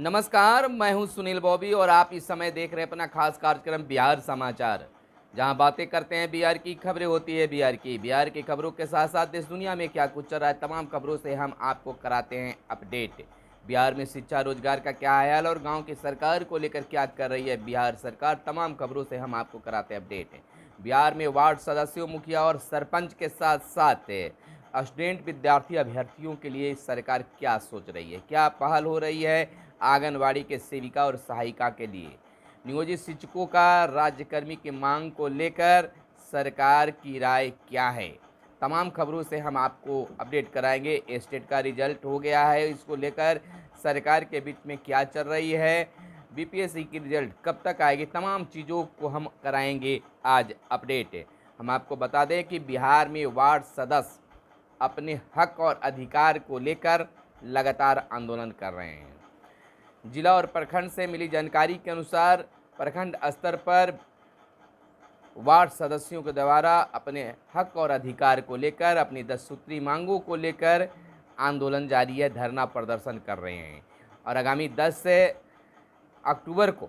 नमस्कार मैं हूं सुनील बॉबी और आप इस समय देख रहे हैं अपना खास कार्यक्रम बिहार समाचार जहां बातें करते हैं बिहार की खबरें होती है बिहार की बिहार की खबरों के साथ साथ देश दुनिया में क्या कुछ चल रहा है तमाम खबरों से हम आपको कराते हैं अपडेट बिहार में शिक्षा रोजगार का क्या हाल और गाँव की सरकार को लेकर क्या कर रही है बिहार सरकार तमाम खबरों से हम आपको कराते हैं अपडेट बिहार में वार्ड सदस्यों मुखिया और सरपंच के साथ साथ स्टूडेंट विद्यार्थी अभ्यर्थियों के लिए सरकार क्या सोच रही है क्या पहल हो रही है आंगनबाड़ी के सेविका और सहायिका के लिए नियोजित शिक्षकों का राज्यकर्मी की मांग को लेकर सरकार की राय क्या है तमाम खबरों से हम आपको अपडेट कराएंगे स्टेट का रिजल्ट हो गया है इसको लेकर सरकार के बीच में क्या चल रही है बीपीएससी की रिजल्ट कब तक आएगी तमाम चीज़ों को हम कराएंगे आज अपडेट हम आपको बता दें कि बिहार में वार्ड सदस्य अपने हक और अधिकार को लेकर लगातार आंदोलन कर रहे हैं जिला और प्रखंड से मिली जानकारी के अनुसार प्रखंड स्तर पर वार्ड सदस्यों के द्वारा अपने हक और अधिकार को लेकर अपनी दस सूत्री मांगों को लेकर आंदोलन जारी है धरना प्रदर्शन कर रहे हैं और आगामी 10 से अक्टूबर को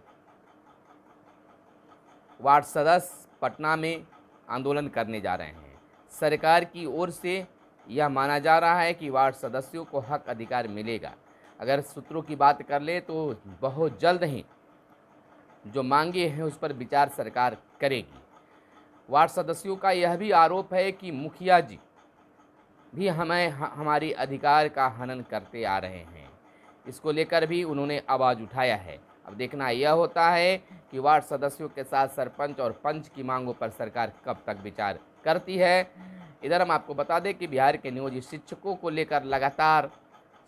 वार्ड सदस्य पटना में आंदोलन करने जा रहे हैं सरकार की ओर से यह माना जा रहा है कि वार्ड सदस्यों को हक अधिकार मिलेगा अगर सूत्रों की बात कर ले तो बहुत जल्द ही जो मांगे हैं उस पर विचार सरकार करेगी वार्ड सदस्यों का यह भी आरोप है कि मुखिया जी भी हमें हमारी अधिकार का हनन करते आ रहे हैं इसको लेकर भी उन्होंने आवाज़ उठाया है अब देखना यह होता है कि वार्ड सदस्यों के साथ सरपंच और पंच की मांगों पर सरकार कब तक विचार करती है इधर हम आपको बता दें कि बिहार के नियोजित शिक्षकों को लेकर लगातार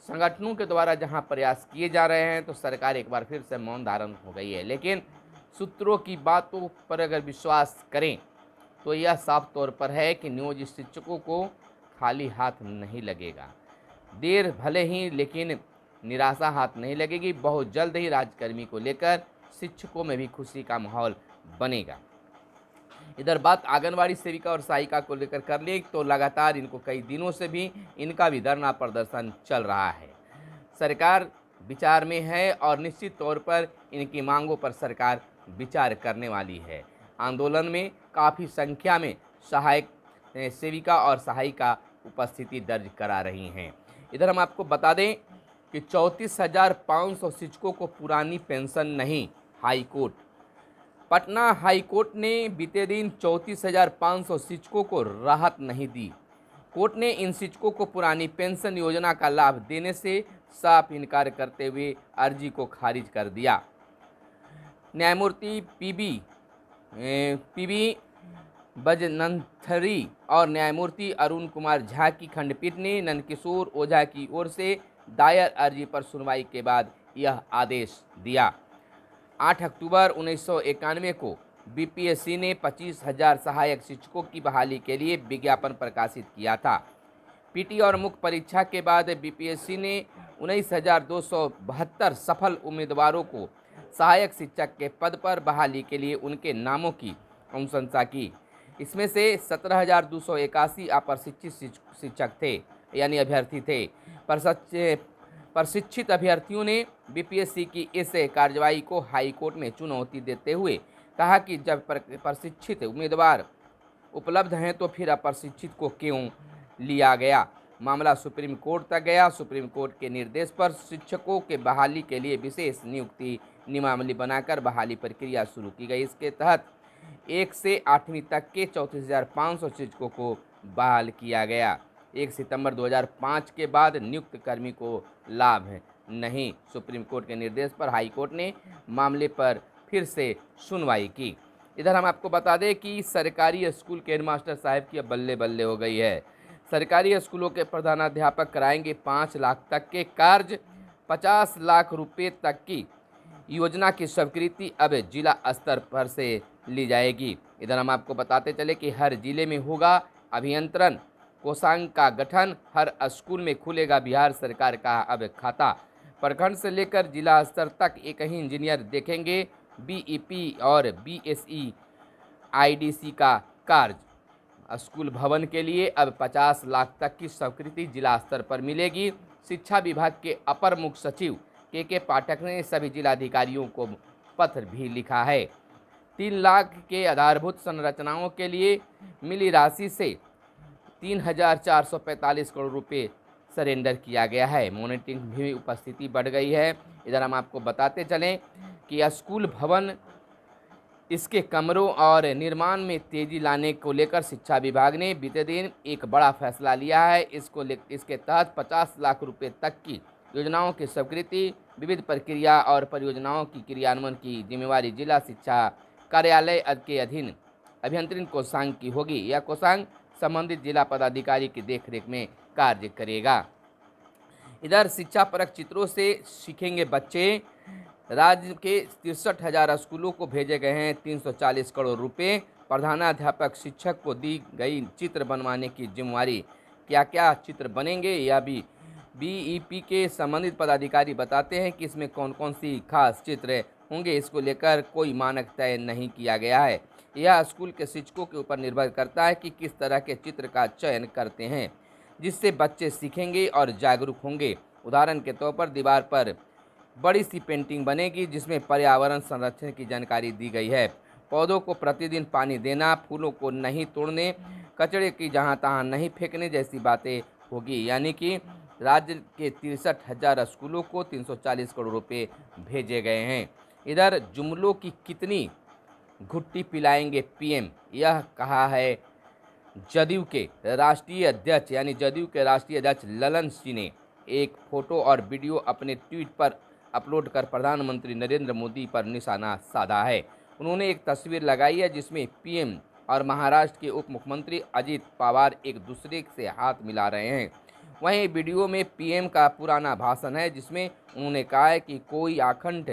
संगठनों के द्वारा जहां प्रयास किए जा रहे हैं तो सरकार एक बार फिर से मौन धारण हो गई है लेकिन सूत्रों की बातों पर अगर विश्वास करें तो यह साफ तौर पर है कि नियोजित शिक्षकों को खाली हाथ नहीं लगेगा देर भले ही लेकिन निराशा हाथ नहीं लगेगी बहुत जल्द ही राजकर्मी को लेकर शिक्षकों में भी खुशी का माहौल बनेगा इधर बात आंगनबाड़ी सेविका और सहायिका को लेकर कर ली तो लगातार इनको कई दिनों से भी इनका भी धरना प्रदर्शन चल रहा है सरकार विचार में है और निश्चित तौर पर इनकी मांगों पर सरकार विचार करने वाली है आंदोलन में काफ़ी संख्या में सहायक सेविका और सहायिका उपस्थिति दर्ज करा रही हैं इधर हम आपको बता दें कि चौंतीस हज़ार पाँच सौ शिक्षकों को पुरानी पेंशन नहीं हाईकोर्ट पटना हाई कोर्ट ने बीते दिन चौंतीस हज़ार पाँच सौ शिक्षकों को राहत नहीं दी कोर्ट ने इन शिक्षकों को पुरानी पेंशन योजना का लाभ देने से साफ इनकार करते हुए अर्जी को खारिज कर दिया न्यायमूर्ति पीबी पीबी बजनंथरी और न्यायमूर्ति अरुण कुमार झा की खंडपीठ ने नंदकिशोर ओझा की ओर से दायर अर्जी पर सुनवाई के बाद यह आदेश दिया 8 अक्टूबर उन्नीस को बीपीएससी ने पच्चीस हजार सहायक शिक्षकों की बहाली के लिए विज्ञापन प्रकाशित किया था पीटी और मुख्य परीक्षा के बाद बीपीएससी ने उन्नीस सफल उम्मीदवारों को सहायक शिक्षक के पद पर बहाली के लिए उनके नामों की अनुशंसा की इसमें से सत्रह हजार दो सौ इक्यासी अपर शिक्षित शिक्षक थे यानी अभ्यर्थी थे प्रशिक्षित अभ्यर्थियों ने बीपीएससी की इस कार्रवाई को हाईकोर्ट में चुनौती देते हुए कहा कि जब प्रशिक्षित उम्मीदवार उपलब्ध हैं तो फिर अप्रशिक्षित को क्यों लिया गया मामला सुप्रीम कोर्ट तक गया सुप्रीम कोर्ट के निर्देश पर शिक्षकों के बहाली के लिए विशेष नियुक्ति नियमावली बनाकर बहाली प्रक्रिया शुरू की गई इसके तहत एक से आठवीं तक के चौंतीस हज़ार पाँच सौ शिक्षकों को बहाल किया गया एक सितंबर 2005 के बाद नियुक्त कर्मी को लाभ है नहीं सुप्रीम कोर्ट के निर्देश पर हाई कोर्ट ने मामले पर फिर से सुनवाई की इधर हम आपको बता दें कि सरकारी स्कूल के हेडमास्टर साहब की अब बल्ले बल्ले हो गई है सरकारी स्कूलों के प्रधानाध्यापक कराएंगे पाँच लाख तक के कार्य पचास लाख रुपये तक की योजना की स्वीकृति अब जिला स्तर पर से ली जाएगी इधर हम आपको बताते चले कि हर जिले में होगा अभियंत्रण कोषांग का गठन हर स्कूल में खुलेगा बिहार सरकार का अब खाता प्रखंड से लेकर जिला स्तर तक एक ही इंजीनियर देखेंगे बीईपी और बीएसई आईडीसी का कार्य स्कूल भवन के लिए अब 50 लाख तक की स्वीकृति जिला स्तर पर मिलेगी शिक्षा विभाग के अपर मुख्य सचिव के के पाठक ने सभी जिलाधिकारियों को पत्र भी लिखा है तीन लाख के आधारभूत संरचनाओं के लिए मिली राशि से तीन हजार चार सौ पैंतालीस करोड़ रुपये सरेंडर किया गया है मॉनिटरिंग भी उपस्थिति बढ़ गई है इधर हम आपको बताते चलें कि स्कूल भवन इसके कमरों और निर्माण में तेजी लाने को लेकर शिक्षा विभाग ने बीते दिन एक बड़ा फैसला लिया है इसको इसके तहत 50 लाख रुपए तक की योजनाओं की स्वीकृति विविध प्रक्रिया और परियोजनाओं की क्रियान्वयन की जिम्मेवारी जिला शिक्षा कार्यालय के अधीन अभियंत्रण कोषांग की होगी यह कोषांग संबंधित जिला पदाधिकारी की देखरेख में कार्य करेगा इधर शिक्षा परक चित्रों से सीखेंगे बच्चे राज्य के तिरसठ हजार स्कूलों को भेजे गए हैं 340 करोड़ रुपए प्रधानाध्यापक शिक्षक को दी गई चित्र बनवाने की जिम्मेवारी क्या क्या चित्र बनेंगे या भी बीईपी e के संबंधित पदाधिकारी बताते हैं कि इसमें कौन कौन सी खास चित्र होंगे इसको लेकर कोई मानक तय नहीं किया गया है यह स्कूल के शिक्षकों के ऊपर निर्भर करता है कि किस तरह के चित्र का चयन करते हैं जिससे बच्चे सीखेंगे और जागरूक होंगे उदाहरण के तौर पर दीवार पर बड़ी सी पेंटिंग बनेगी जिसमें पर्यावरण संरक्षण की जानकारी दी गई है पौधों को प्रतिदिन पानी देना फूलों को नहीं तोड़ने कचड़े की जहाँ तहाँ नहीं फेंकने जैसी बातें होगी यानी कि राज्य के तिरसठ हज़ार स्कूलों को 340 करोड़ रुपए भेजे गए हैं इधर जुमलों की कितनी घुट्टी पिलाएंगे पीएम यह कहा है जदयू के राष्ट्रीय अध्यक्ष यानी जदयू के राष्ट्रीय अध्यक्ष ललन सिंह ने एक फोटो और वीडियो अपने ट्वीट पर अपलोड कर प्रधानमंत्री नरेंद्र मोदी पर निशाना साधा है उन्होंने एक तस्वीर लगाई है जिसमें पीएम और महाराष्ट्र के उप मुख्यमंत्री अजीत पवार एक दूसरे से हाथ मिला रहे हैं वहीं वीडियो में पीएम का पुराना भाषण है जिसमें उन्होंने कहा है कि कोई आखंड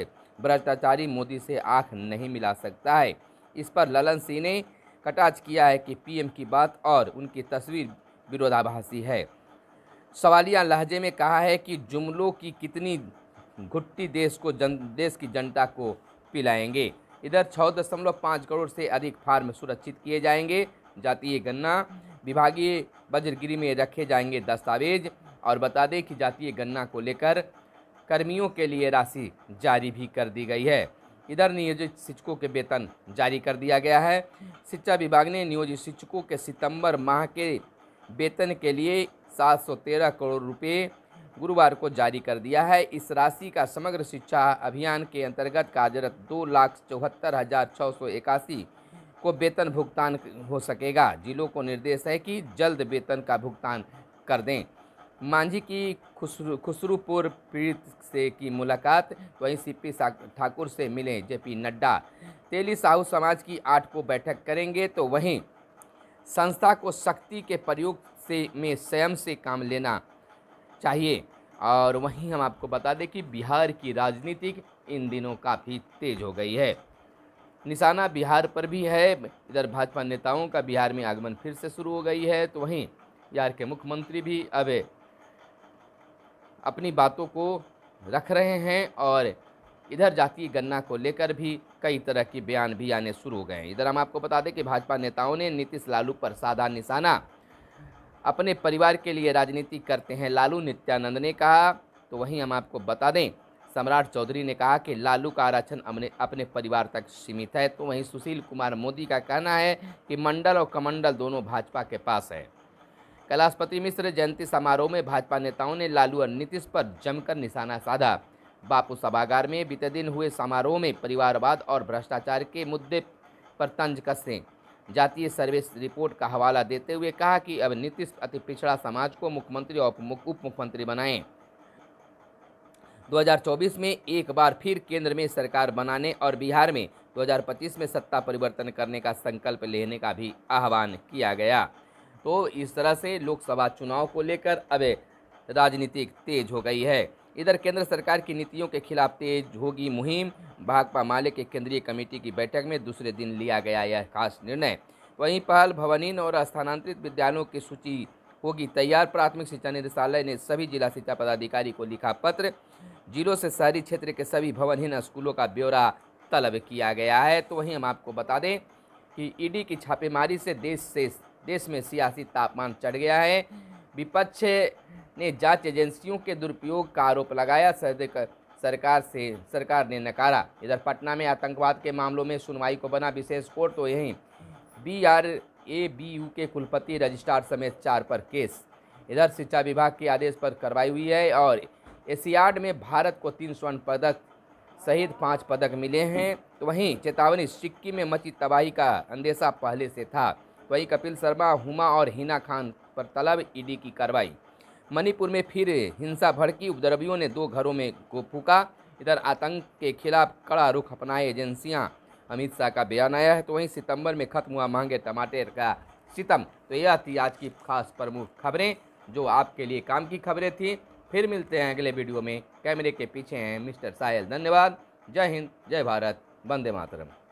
भ्रष्टाचारी मोदी से आंख नहीं मिला सकता है इस पर ललन सिंह ने कटाच किया है कि पीएम की बात और उनकी तस्वीर विरोधाभासी है सवालिया लहजे में कहा है कि जुमलों की कितनी घुट्टी देश को जन देश की जनता को पिलाएंगे इधर छः दशमलव पाँच करोड़ से अधिक फार्म सुरक्षित किए जाएंगे जातीय गन्ना विभागीय वज्रगिरी में रखे जाएंगे दस्तावेज और बता दें कि जातीय गन्ना को लेकर कर्मियों के लिए राशि जारी भी कर दी गई है इधर नियोजित शिक्षकों के वेतन जारी कर दिया गया है शिक्षा विभाग ने नियोजित शिक्षकों के सितंबर माह के वेतन के लिए 713 करोड़ रुपये गुरुवार को जारी कर दिया है इस राशि का समग्र शिक्षा अभियान के अंतर्गत कार्यरत दो लाख चौहत्तर हज़ार छः सौ इक्यासी को वेतन भुगतान हो सकेगा जिलों को निर्देश है कि जल्द वेतन का भुगतान कर दें मांझी की खुसरू खुसरूपुर पीड़ित से की मुलाकात तो वहीं सीपी ठाकुर से मिले जेपी नड्डा तेली साहू समाज की आठ को बैठक करेंगे तो वहीं संस्था को शक्ति के प्रयोग से में स्वयं से काम लेना चाहिए और वहीं हम आपको बता दें कि बिहार की राजनीति इन दिनों काफ़ी तेज हो गई है निशाना बिहार पर भी है इधर भाजपा नेताओं का बिहार में आगमन फिर से शुरू हो गई है तो वहीं बिहार के मुख्यमंत्री भी अब अपनी बातों को रख रहे हैं और इधर जातीय गन्ना को लेकर भी कई तरह के बयान भी आने शुरू हो गए हैं इधर हम आपको बता दें कि भाजपा नेताओं ने नीतीश लालू पर साधा निशाना अपने परिवार के लिए राजनीति करते हैं लालू नित्यानंद ने कहा तो वहीं हम आपको बता दें सम्राट चौधरी ने कहा कि लालू का आरक्षण अपने अपने परिवार तक सीमित है तो वहीं सुशील कुमार मोदी का कहना है कि मंडल और कमंडल दोनों भाजपा के पास है कैलाशपति मिश्र जयंती समारोह में भाजपा नेताओं ने लालू और नीतीश पर जमकर निशाना साधा बापू सभागार में बीते दिन हुए समारोह में परिवारवाद और भ्रष्टाचार के मुद्दे पर तंज कसे जातीय सर्विस रिपोर्ट का हवाला देते हुए कहा कि अब नीतीश अति पिछड़ा समाज को मुख्यमंत्री और उप मुख्यमंत्री बनाएं 2024 में एक बार फिर केंद्र में सरकार बनाने और बिहार में 2025 में सत्ता परिवर्तन करने का संकल्प लेने का भी आह्वान किया गया तो इस तरह से लोकसभा चुनाव को लेकर अब राजनीतिक तेज हो गई है इधर केंद्र सरकार की नीतियों के खिलाफ तेज होगी मुहिम भाकपा माले के केंद्रीय कमेटी की बैठक में दूसरे दिन लिया गया यह खास निर्णय वहीं पहल भवनीन और स्थानांतरित विद्यालयों की सूची होगी तैयार प्राथमिक शिक्षा निदेशालय ने सभी जिला शिक्षा पदाधिकारी को लिखा पत्र जिलों से शहरी क्षेत्र के सभी भवनहीन स्कूलों का ब्यौरा तलब किया गया है तो वहीं हम आपको बता दें कि ईडी की छापेमारी से देश से देश में सियासी तापमान चढ़ गया है विपक्ष ने जांच एजेंसियों के दुरुपयोग का आरोप लगाया सरकार से सरकार ने नकारा इधर पटना में आतंकवाद के मामलों में सुनवाई को बना विशेष कोर्ट तो यहीं B R A B U के कुलपति रजिस्ट्रार समेत चार पर केस इधर शिक्षा विभाग के आदेश पर कार्रवाई हुई है और एशियाड में भारत को तीन स्वर्ण पदक सहित पाँच पदक मिले हैं तो वहीं चेतावनी सिक्किम में मची तबाही का अंदेशा पहले से था वहीं कपिल शर्मा हुमा और हिना खान पर तलब ईडी की कार्रवाई मणिपुर में फिर हिंसा भड़की उपद्रवियों ने दो घरों में को फूका इधर आतंक के खिलाफ कड़ा रुख अपनाए एजेंसियां अमित शाह का बयान आया है तो वहीं सितंबर में खत्म हुआ महंगे टमाटर का सितम तो यह थी आज की खास प्रमुख खबरें जो आपके लिए काम की खबरें थी फिर मिलते हैं अगले वीडियो में कैमरे के पीछे हैं मिस्टर साहिल धन्यवाद जय हिंद जय भारत वंदे मातरम